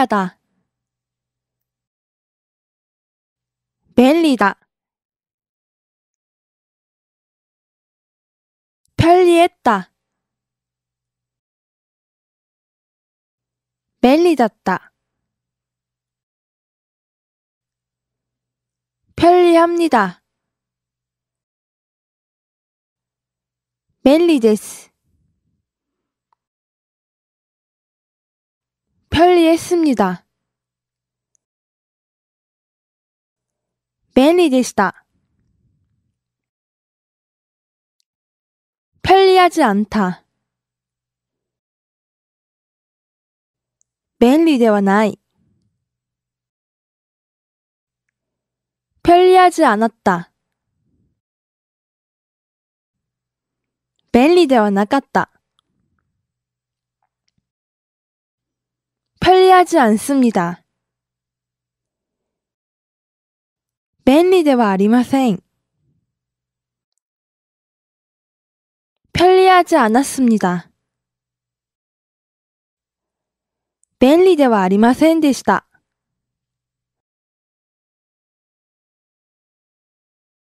휘파야다. 멜리다. 편리했다. 멜리졌다. 편리합니다. 멜리데스. 했습니다便利でした。편리하지않다便利ではない편리하지않았다便利ではなかった。하지않습니다便利ではありません편리하지않았습니다便利ではありませんでした。